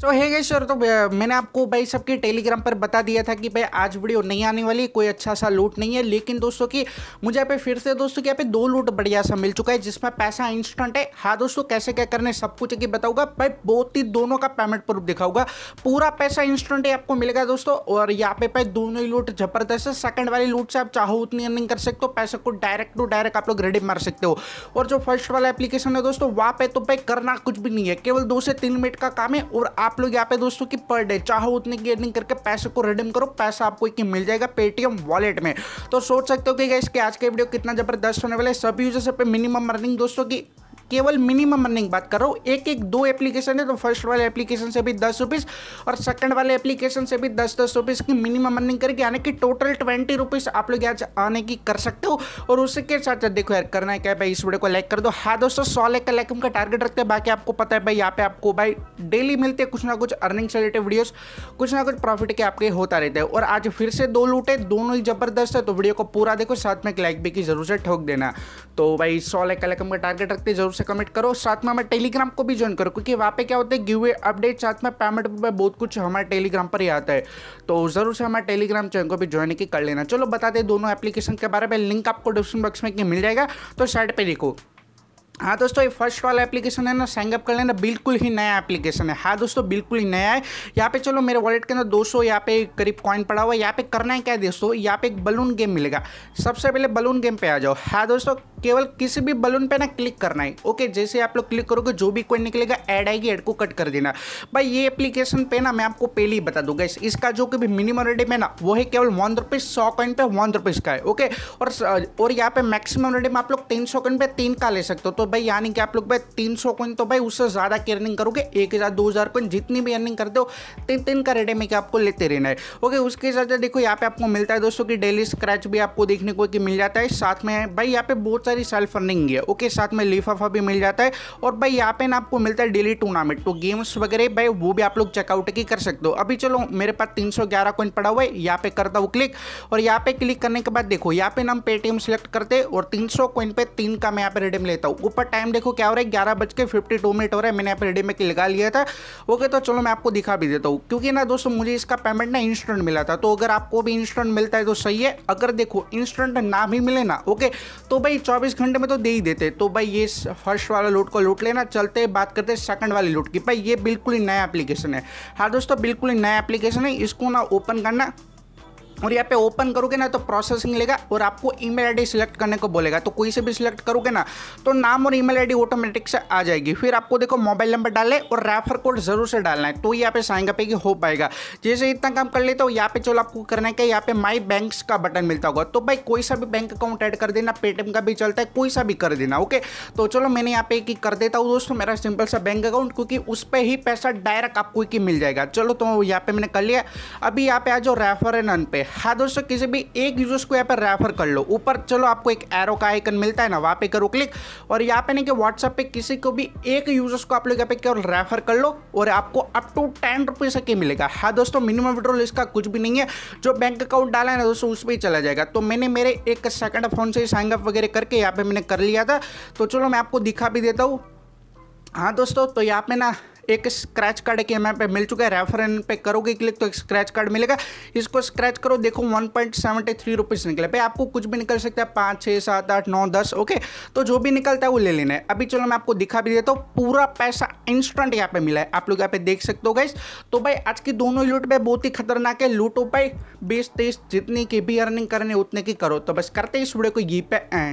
सो है गई सर तो मैंने आपको भाई सबके टेलीग्राम पर बता दिया था कि भाई आज वीडियो नहीं आने वाली कोई अच्छा सा लूट नहीं है लेकिन दोस्तों कि मुझे यहाँ पे फिर से दोस्तों कि यहाँ पे दो लूट बढ़िया सा मिल चुका है जिसमें पैसा इंस्टेंट है हाँ दोस्तों कैसे क्या करने सब कुछ की बताऊंगा भाई बहुत ही दोनों का पेमेंट प्रूफ दिखाऊंगा पूरा पैसा इंस्टेंट ही आपको मिलेगा दोस्तों और यहाँ पे भाई दोनों ही लूट जबरदस्त है सेकंड वाली लूट से आप चाहो उतनी अर्निंग कर सकते हो पैसे को डायरेक्ट टू डायरेक्ट आप लोग रेडी मार सकते हो और जो फर्स्ट वाला एप्लीकेशन है दोस्तों वहाँ पे तो भाई करना कुछ भी नहीं है केवल दो से तीन मिनट का काम है और आप लोग यहाँ पे दोस्तों की पर डे चाहो उतनी की अर्निंग करके पैसे को रिडीम करो पैसा आपको एक मिल जाएगा पेटीएम वॉलेट में तो सोच सकते हो कि इसके आज के वीडियो कितना जबरदस्त होने वाले सभी यूजर्स पे मिनिमम अर्निंग दोस्तों की केवल मिनिमम अर्निंग बात कर रहा हूँ एक एक दो एप्लीकेशन है तो फर्स्ट वाले एप्लीकेशन से भी दस रुपीज़ और सेकंड वाले एप्लीकेशन से भी दस दस रुपीज़ की मिनिमम अर्निंग करके यानी कि टोटल ट्वेंटी रुपीज़ आप लोग आज आने की कर सकते हो और उसके साथ साथ देखो यार करना है क्या भाई इस वीडियो को लाइक कर दो हाँ दोस्तों सौ लाइक का लाइक का टारगेट रखते हैं बाकी आपको पता है भाई यहाँ पे आपको भाई डेली मिलते हैं कुछ ना कुछ अर्निंग से रिलेटेड वीडियोज कुछ ना कुछ प्रॉफिट के आपके होता रहता है और आज फिर से दो लूटे दोनों ही जबरदस्त है तो वीडियो को पूरा देखो साथ में एक लाइक भी की जरूर से ठोक देना तो भाई सौ लाइक का लाइक का टारगेट रखते जरूर से कमेंट करो साथ में हमारे टेलीग्राम को भी ज्वाइन करो क्योंकि वहाँ पे क्या होता है गिवे अपडेट साथ में पेमेंट में बहुत कुछ हमारे टेलीग्राम पर ही आता है तो ज़रूर से हमारे टेलीग्राम चैनल को भी ज्वाइन की कर लेना चलो बताते दोनों एप्लीकेशन के बारे में लिंक आपको डिस्क्रिप्शन बॉक्स में मिल जाएगा तो साइड पर लिखो हाँ दोस्तों ये फर्स्ट वाला एप्लीकेशन है ना साइंग कर लेना बिल्कुल ही नया एप्लीकेशन है हाँ दोस्तों बिल्कुल ही नया है यहाँ पे चलो मेरे वॉलेट के अंदर 200 सौ यहाँ पे करीब कॉइन पड़ा हुआ है यहाँ पे करना है क्या है दोस्तों यहाँ पे एक बलून गेम मिलेगा सबसे पहले बलून गेम पे आ जाओ हाँ दोस्तों केवल किसी भी बलून पे ना क्लिक करना है ओके जैसे आप लोग क्लिक करोगे जो भी कोई निकलेगा ऐड आएगी ऐड को कट कर देना भाई ये एप्लीकेशन पे ना मैं आपको पहले ही बता दूंगा इसका जो कि मिनिमम रेडिम है ना वो है केवल वन रुपीज सौ कॉइन पे वन रुपीज का है ओके और और यहाँ पे मैक्सिमम रेडिम आप लोग तीन सौ कॉइन पे तीन का ले सकते हो तो भाई यानी कि आप लोग भाई तीन सौ कॉइन तो भाई उससे ज़्यादा की अर्निंग करोगे एक हज़ार दो हज़ार कॉइन जितनी भी अर्निंग करते हो तीन तीन का रेडिम है कि आपको लेते रहना है ओके उसके साथ देखो यहाँ पे आपको मिलता है दोस्तों की डेली स्क्रैच भी आपको देखने को कि मिल जाता है साथ में भाई यहाँ पे बहुत सारे सारी सेल्फ रनिंग है ओके साथ में लिफाफा भी मिल जाता है और भाई यहाँ पे ना आपको मिलता है डेली टूर्नामेंट तो गेम्स वगैरह भाई वो भी आप लोग चेकआउट की कर सकते हो अभी चलो मेरे पास तीन सौ पड़ा हुआ है यहाँ पे करता हूँ क्लिक और यहाँ पे क्लिक करने के बाद देखो यहाँ पे ना पेटीएम सेलेक्ट करते और तीन सौ पे तीन का मैं यहाँ पे रिडीम लेता हूँ ऊपर टाइम देखो क्या हो रहा है ग्यारह बज के फिफ्टी टू मिनट हो रहा है मैंने यहाँ पे रिडीम में लगा लिया था ओके तो चलो मैं आपको दिखा भी देता हूँ क्योंकि ना दोस्तों मुझे इसका पेमेंट ना इंस्टेंट मिला था तो अगर आपको भी इंस्टेंट मिलता है तो सही है अगर देखो इंस्टेंट ना भी मिले ना ओके तो भाई चौबीस घंटे में तो दे ही देते तो भाई ये फर्स्ट वाला लूट को लूट लेना चलते बात करते हैं सेकंड वाली लूट की भाई ये बिल्कुल ही नया एप्लीकेशन है हाँ दोस्तों बिल्कुल ही नया एप्लीकेशन है इसको ना ओपन करना और यहाँ पे ओपन करोगे ना तो प्रोसेसिंग लेगा और आपको ईमेल आईडी सिलेक्ट करने को बोलेगा तो कोई से भी सिलेक्ट करोगे ना तो नाम और ईमेल आईडी ऑटोमेटिक से आ जाएगी फिर आपको देखो मोबाइल नंबर डाले और रेफर कोड जरूर से डालना है तो यहाँ पे साइन पे हो पाएगा जैसे इतना काम कर लेते हो यहाँ पे चलो आपको करना है कि यहाँ पे माई बैंक का बटन मिलता होगा तो भाई कोई सा भी बैंक अकाउंट ऐड कर देना पेटीएम का भी चलता है कोई सा भी कर देना ओके तो चलो मैंने यहाँ पे एक कर देता हूँ दोस्तों मेरा सिंपल सा बैंक अकाउंट क्योंकि उस पर ही पैसा डायरेक्ट आपको मिल जाएगा चलो तो यहाँ पे मैंने कर लिया अभी यहाँ पे आज रेफर एंड नन पे हाँ दोस्तों किसी भी एक यूजर्स को यहाँ पर रेफर कर लो ऊपर चलो आपको एक एरो का आइकन मिलता है ना वहाँ पे करो क्लिक और यहाँ पे नहीं कि व्हाट्सएप पे किसी को भी एक यूजर्स को आप लोग यहाँ पे केवल रेफर कर लो और आपको अप टू टेन रुपीज़ तक ही मिलेगा हाँ दोस्तों मिनिमम विड्रोल इसका कुछ भी नहीं है जो बैंक अकाउंट डाला है ना दोस्तों उस पर ही चला जाएगा तो मैंने मेरे एक सेकंड फ़ोन से साइन अप वगैरह करके यहाँ पे मैंने कर लिया था तो चलो मैं आपको दिखा भी देता हूँ हाँ दोस्तों तो यहाँ पे ना एक स्क्रैच कार्ड के एम पे मिल चुका है रेफरन पे करोगे क्लिक तो एक स्क्रैच कार्ड मिलेगा इसको स्क्रैच करो देखो one point seventy three rupees निकले भाई आपको कुछ भी निकल सकता है पाँच छः सात आठ नौ दस ओके तो जो भी निकलता है वो ले लेना है अभी चलो मैं आपको दिखा भी देता हूँ पूरा पैसा इंस्टेंट यहाँ पे मिला है आप लोग यहाँ पे देख सकते हो गाइस तो भाई आज की दोनों लूट पे बहुत ही खतरनाक है लूटो पाई बीस तेईस जितनी की भी अर्निंग करनी उतने की करो तो बस करते इस वीडियो को ये पे एंड